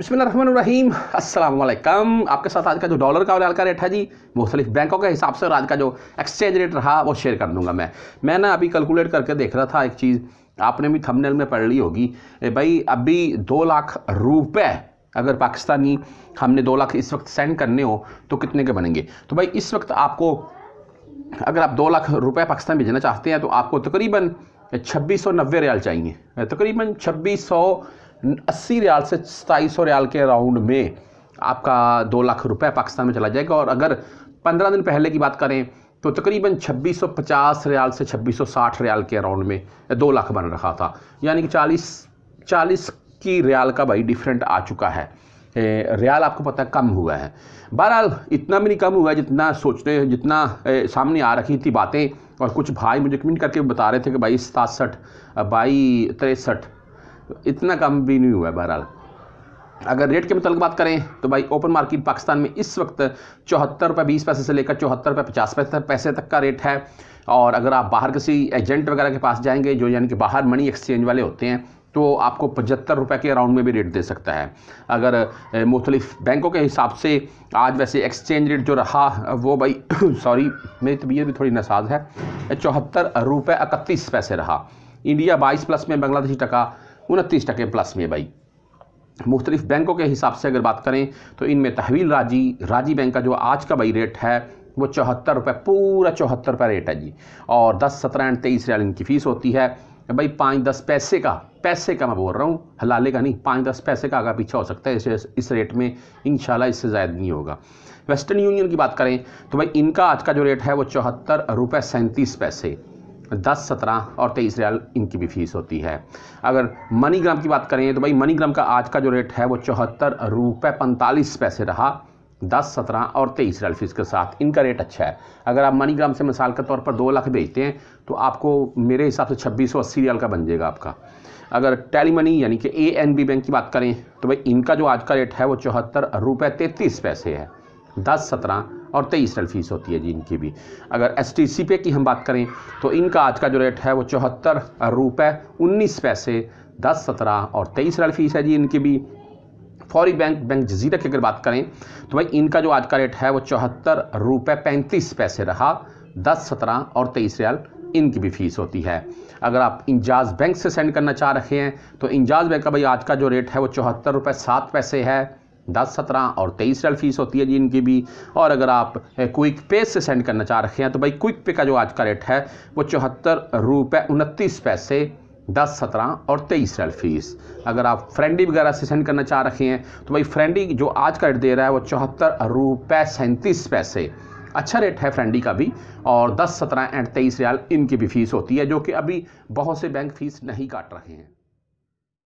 बिसमीम अल्लाम आपके साथ आज का जो डॉलर का का रेट है जी मुख्तलिफ बैंकों के हिसाब से और आज का जो एक्सचेंज रेट रहा वो शेयर कर दूंगा मैं मैं ना अभी कैलकुलेट करके देख रहा था एक चीज़ आपने भी थंबनेल में पढ़ ली होगी भाई अभी दो लाख रुपए अगर पाकिस्तानी हमने दो लाख इस वक्त सेंड करने हो तो कितने के बनेंगे तो भाई इस वक्त आपको अगर आप दो लाख रुपये पाकिस्तान भेजना चाहते हैं तो आपको तकरीबन छब्बीस सौ नब्बे रियाल चाहिए तकरीबन छब्बीस सौ अस्सी रियाल से सताईस सौ रियाल के अराउंड में आपका दो लाख रुपए पाकिस्तान में चला जाएगा और अगर पंद्रह दिन पहले की बात करें तो तकरीबन 2650 रियाल से 2660 रियाल के अराउंड में दो लाख बन रखा था यानी कि 40 40 की रियाल का भाई डिफरेंट आ चुका है रियाल आपको पता है कम हुआ है बहरहाल इतना भी नहीं कम हुआ है जितना सोचते जितना सामने आ रखी थी बातें और कुछ भाई मुझे कमेंट करके बता रहे थे कि भाई सतासठ बाई तिरसठ इतना कम भी नहीं हुआ है बहरहाल अगर रेट के मतलब बात करें तो भाई ओपन मार्केट पाकिस्तान में इस वक्त चौहत्तर रुपये बीस पैसे से लेकर चौहत्तर रुपये पचास पैसे पैसे तक का रेट है और अगर आप बाहर किसी एजेंट वगैरह के पास जाएंगे जो यानी कि बाहर मनी एक्सचेंज वाले होते हैं तो आपको पचहत्तर रुपये के अराउंड में भी रेट दे सकता है अगर मुख्तलिफ बैंकों के हिसाब से आज वैसे एक्सचेंज रेट जो रहा वो भाई सॉरी मेरी तबीयत भी थोड़ी नसाज है चौहत्तर रुपये इकतीस पैसे रहा इंडिया बाईस प्लस में बांग्लादेशी टका उनतीस टके प्लस में भाई मुख्तलिफ बैंकों के हिसाब से अगर बात करें तो इनमें तहवील राजी राजी बैंक का जो आज का भाई रेट है वो चौहत्तर रुपये पूरा चौहत्तर रुपये रेट है जी और दस सत्रह एंड तेईस रियाल इनकी फ़ीस होती है भाई पाँच दस पैसे का पैसे का मैं बोल रहा हूँ हलाले का नहीं पाँच दस पैसे का आगे पीछा हो सकता है इस, इस रेट में इन इससे ज़्यादा नहीं होगा वेस्टर्न यूनियन की बात करें तो भाई इनका आज का जो रेट है वो चौहत्तर रुपये सैंतीस पैसे दस सत्रह और तेईस रियाल इनकी भी फीस होती है अगर मनीग्राम की बात करें तो भाई मनीग्राम का आज का जो रेट है वो चौहत्तर रुपये पैंतालीस पैसे रहा दस सत्रह और तेईस रियल फीस के साथ इनका रेट अच्छा है अगर आप मनीग्राम से मिसाल के तौर पर दो लाख भेजते हैं तो आपको मेरे हिसाब से छब्बीस सौ अस्सी रियल का बन जाएगा आपका अगर टेली मनी यानी कि ए एन बी बैंक की बात करें तो भाई इनका जो आज का रेट है वो चौहत्तर रुपये तैंतीस पैसे है दस सत्रह और तेईस सेल फीस होती है जी इनकी भी अगर एस टी सी पे की हम बात करें तो इनका आज का जो रेट है वो चौहत्तर रुपये उन्नीस पैसे दस सत्रह और तेईस रेल फीस है जी इनकी भी फौरी बैंक बैंक जजीरा की अगर बात करें तो भाई इनका जो आज का रेट है वो चौहत्तर रुपये पैंतीस पैसे रहा दस सत्रह और तेईस रियाल इनकी भी फ़ीस होती है अगर आप इंजाज बैंक से सेंड करना चाह रहे हैं तो इंजाज बैंक का भाई आज का जो रेट है वो चौहत्तर रुपये सात पैसे है दस सत्रह और तेईस रियल फीस होती है जी इनकी भी और अगर आप क्विक पे से सेंड करना चाह रखे हैं तो भाई क्विक पे का जो आज का रेट है वो चौहत्तर रुपये उनतीस पैसे दस सत्रह और तेईस रेल फीस अगर आप फ्रेंडी वगैरह से सेंड करना चाह रखे हैं तो भाई फ्रेंडी जो आज का रेट दे रहा है वो चौहत्तर रुपये सैंतीस पैसे अच्छा रेट है फ्रेंडी का भी और दस सत्रह एंड तेईस रियाल इनकी भी फीस होती है जो कि अभी बहुत से बैंक फीस नहीं काट रहे हैं